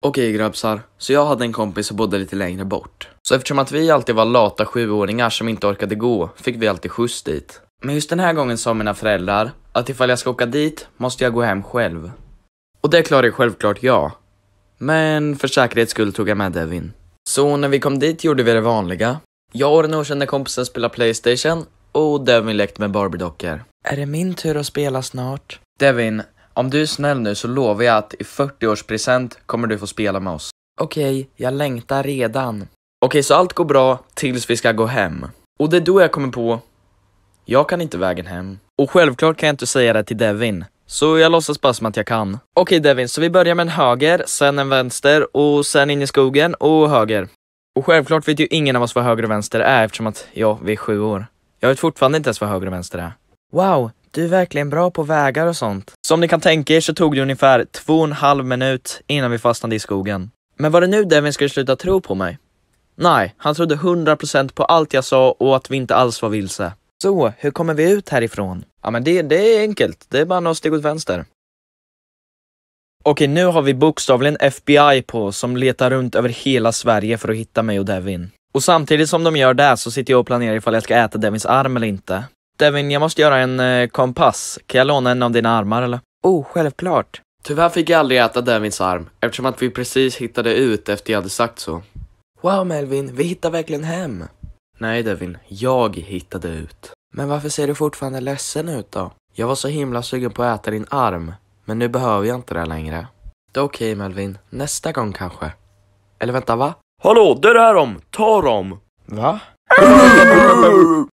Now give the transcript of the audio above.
Okej grabbsar, så jag hade en kompis som bodde lite längre bort. Så eftersom att vi alltid var lata sjuåringar som inte orkade gå fick vi alltid skjuts dit. Men just den här gången sa mina föräldrar att ifall jag ska åka dit måste jag gå hem själv. Och det klarade självklart jag. Men för säkerhets skull tog jag med Devin. Så när vi kom dit gjorde vi det vanliga. Jag och den okända kompisen spelade Playstation och Devin lekte med Barbie-dockor. Är det min tur att spela snart? Devin, om du är snäll nu så lovar jag att i 40-årspresent kommer du få spela med oss. Okej, okay, jag längtar redan. Okej, okay, så allt går bra tills vi ska gå hem. Och det är då jag kommer på, jag kan inte vägen hem. Och självklart kan jag inte säga det till Devin, så jag låtsas bara som att jag kan. Okej okay, Devin, så vi börjar med en höger, sen en vänster och sen in i skogen och höger. Och självklart vet ju ingen av oss vad höger och vänster är eftersom att, ja, vi är sju år. Jag vet fortfarande inte ens vad höger och vänster är. Wow, du är verkligen bra på vägar och sånt. Som ni kan tänka er så tog det ungefär två och en halv minut innan vi fastnade i skogen. Men var det nu Devin skulle sluta tro på mig? Nej, han trodde 100% på allt jag sa och att vi inte alls var vilse. Så, hur kommer vi ut härifrån? Ja, men det, det är enkelt. Det är bara några steg åt vänster. Okej, nu har vi bokstavligen FBI på oss som letar runt över hela Sverige för att hitta mig och Devin. Och samtidigt som de gör det så sitter jag och planerar ifall jag ska äta Devins arm eller inte. Devin, jag måste göra en eh, kompass. Kan jag låna en av dina armar eller? Oh, självklart. Tyvärr fick jag aldrig äta Devins arm eftersom att vi precis hittade ut efter jag hade sagt så. Wow Melvin, vi hittar verkligen hem. Nej Devin, jag hittade ut. Men varför ser du fortfarande ledsen ut då? Jag var så himla sugen på att äta din arm, men nu behöver jag inte det längre. Det är okej Melvin, nästa gång kanske. Eller vänta, va? Hallå, där är de! Ta dem! Va?